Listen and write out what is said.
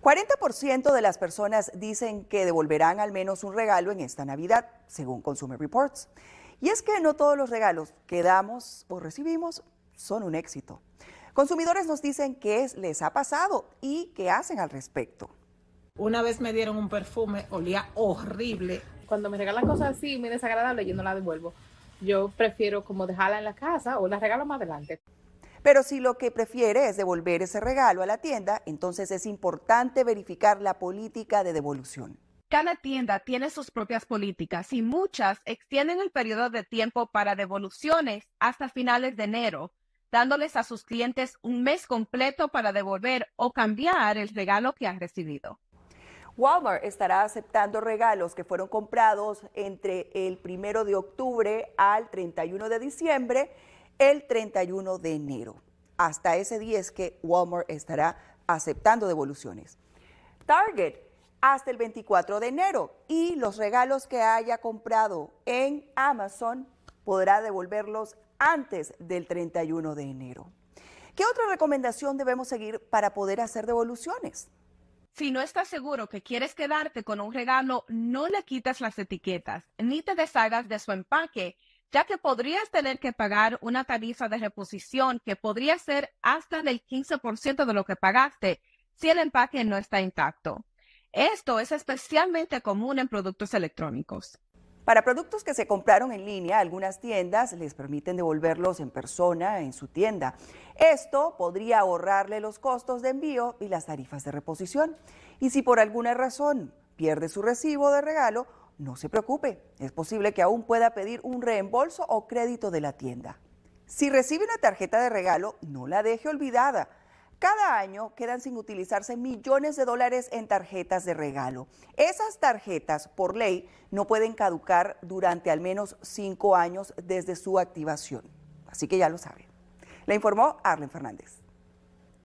40% de las personas dicen que devolverán al menos un regalo en esta Navidad, según Consumer Reports. Y es que no todos los regalos que damos o recibimos son un éxito. Consumidores nos dicen qué les ha pasado y qué hacen al respecto. Una vez me dieron un perfume, olía horrible. Cuando me regalan cosas así, me desagradable, yo no la devuelvo. Yo prefiero como dejarla en la casa o la regalo más adelante. Pero si lo que prefiere es devolver ese regalo a la tienda, entonces es importante verificar la política de devolución. Cada tienda tiene sus propias políticas y muchas extienden el periodo de tiempo para devoluciones hasta finales de enero, dándoles a sus clientes un mes completo para devolver o cambiar el regalo que han recibido. Walmart estará aceptando regalos que fueron comprados entre el primero de octubre al 31 de diciembre el 31 de enero. Hasta ese día es que Walmart estará aceptando devoluciones. Target hasta el 24 de enero y los regalos que haya comprado en Amazon podrá devolverlos antes del 31 de enero. ¿Qué otra recomendación debemos seguir para poder hacer devoluciones? Si no estás seguro que quieres quedarte con un regalo, no le quitas las etiquetas ni te deshagas de su empaque ya que podrías tener que pagar una tarifa de reposición que podría ser hasta del 15% de lo que pagaste si el empaque no está intacto. Esto es especialmente común en productos electrónicos. Para productos que se compraron en línea, algunas tiendas les permiten devolverlos en persona en su tienda. Esto podría ahorrarle los costos de envío y las tarifas de reposición. Y si por alguna razón pierde su recibo de regalo, no se preocupe, es posible que aún pueda pedir un reembolso o crédito de la tienda. Si recibe una tarjeta de regalo, no la deje olvidada. Cada año quedan sin utilizarse millones de dólares en tarjetas de regalo. Esas tarjetas, por ley, no pueden caducar durante al menos cinco años desde su activación. Así que ya lo sabe. Le informó Arlen Fernández.